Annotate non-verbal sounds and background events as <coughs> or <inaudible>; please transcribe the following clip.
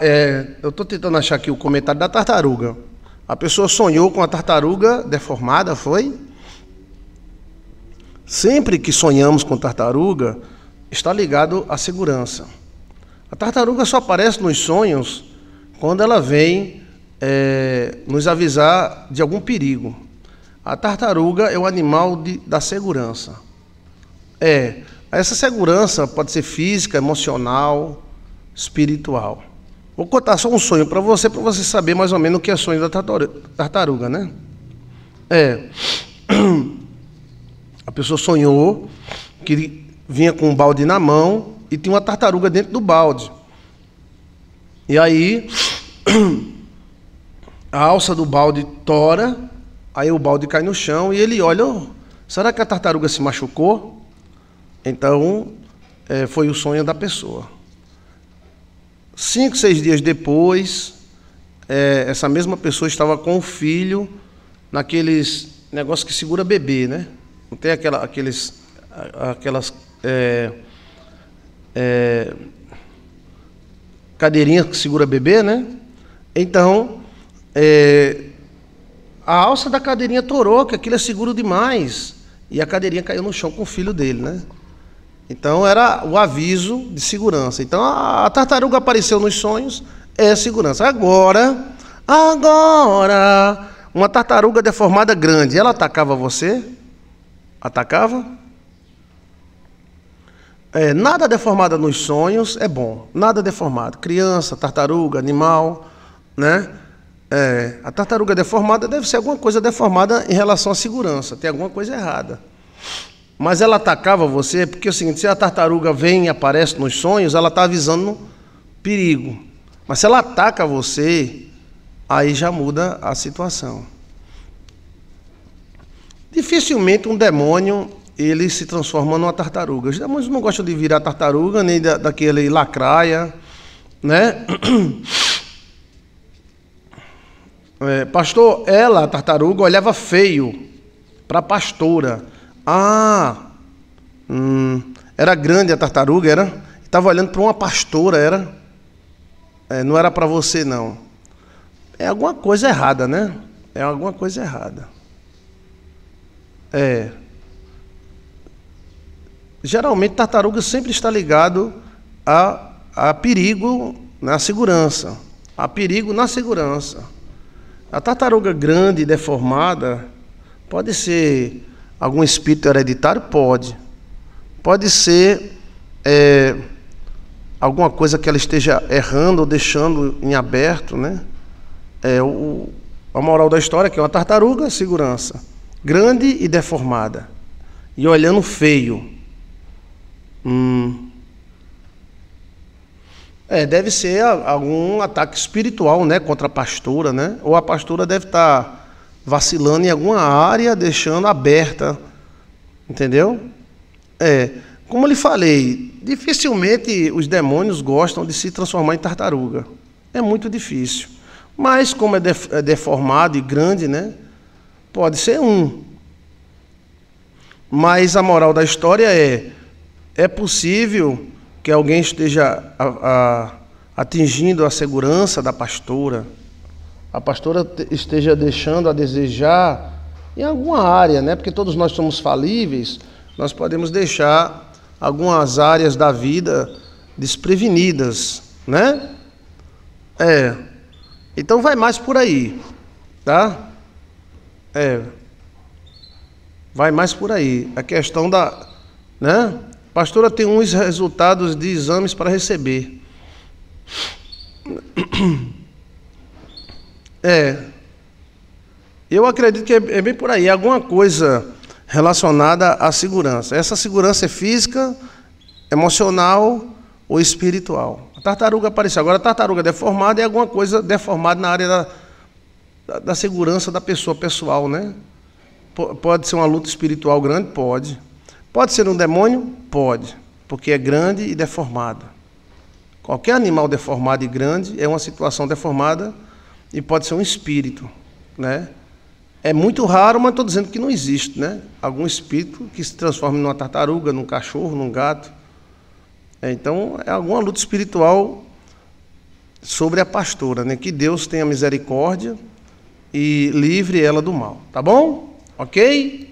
É, eu estou tentando achar aqui o comentário da tartaruga. A pessoa sonhou com a tartaruga deformada, foi? Sempre que sonhamos com tartaruga, está ligado à segurança. A tartaruga só aparece nos sonhos quando ela vem é, nos avisar de algum perigo. A tartaruga é o animal de, da segurança. É, essa segurança pode ser física, emocional, espiritual. Vou contar só um sonho para você, para você saber mais ou menos o que é sonho da tartaruga, né? É. <clears throat> A pessoa sonhou que vinha com um balde na mão e tinha uma tartaruga dentro do balde. E aí <clears throat> a alça do balde tora, aí o balde cai no chão e ele olha, oh, será que a tartaruga se machucou? Então é, foi o sonho da pessoa. Cinco, seis dias depois, é, essa mesma pessoa estava com o filho naqueles negócios que segura bebê, né? Não tem aquela, aqueles, aquelas é, é, cadeirinhas que segura bebê, né? Então, é, a alça da cadeirinha torou, que aquilo é seguro demais. E a cadeirinha caiu no chão com o filho dele, né? Então era o aviso de segurança. Então a tartaruga apareceu nos sonhos, é segurança. Agora, agora, uma tartaruga deformada grande, ela atacava você? Atacava? É, nada deformada nos sonhos é bom. Nada deformado. Criança, tartaruga, animal, né? É, a tartaruga deformada deve ser alguma coisa deformada em relação à segurança. Tem alguma coisa errada mas ela atacava você porque é o seguinte: se a tartaruga vem e aparece nos sonhos, ela está avisando perigo. Mas se ela ataca você, aí já muda a situação. Dificilmente um demônio ele se transforma numa tartaruga. Os demônios não gostam de virar tartaruga, nem da, daquele lacraia, né? <coughs> É, pastor, ela, a tartaruga, olhava feio para a pastora. Ah, hum, era grande a tartaruga, era? Estava olhando para uma pastora, era? É, não era para você, não. É alguma coisa errada, né? É alguma coisa errada. É. Geralmente, tartaruga sempre está ligado a, a perigo na segurança. A perigo na segurança. A tartaruga grande, deformada, pode ser algum espírito hereditário? Pode. Pode ser é, alguma coisa que ela esteja errando ou deixando em aberto, né? É, o, a moral da história é que é uma tartaruga, segurança, grande e deformada, e olhando feio. Hum. É, deve ser algum ataque espiritual, né, contra a pastora, né? Ou a pastora deve estar tá vacilando em alguma área, deixando aberta. Entendeu? É. Como eu lhe falei, dificilmente os demônios gostam de se transformar em tartaruga. É muito difícil. Mas, como é, de, é deformado e grande, né? Pode ser um. Mas a moral da história é: é possível que alguém esteja a, a, atingindo a segurança da pastora, a pastora esteja deixando a desejar em alguma área, né? Porque todos nós somos falíveis, nós podemos deixar algumas áreas da vida desprevenidas, né? É. Então vai mais por aí, tá? É. Vai mais por aí. A questão da, né? Pastora tem uns resultados de exames para receber. <clears throat> É. Eu acredito que é, é bem por aí. Alguma coisa relacionada à segurança. Essa segurança é física, emocional ou espiritual. A tartaruga apareceu. Agora, a tartaruga deformada é alguma coisa deformada na área da, da, da segurança da pessoa pessoal, né? P pode ser uma luta espiritual grande? Pode. Pode ser um demônio? Pode. Porque é grande e deformada. Qualquer animal deformado e grande é uma situação deformada e pode ser um espírito, né? É muito raro, mas estou dizendo que não existe, né? Algum espírito que se transforme numa tartaruga, num cachorro, num gato. É, então, é alguma luta espiritual sobre a pastora, né? Que Deus tenha misericórdia e livre ela do mal, tá bom? OK?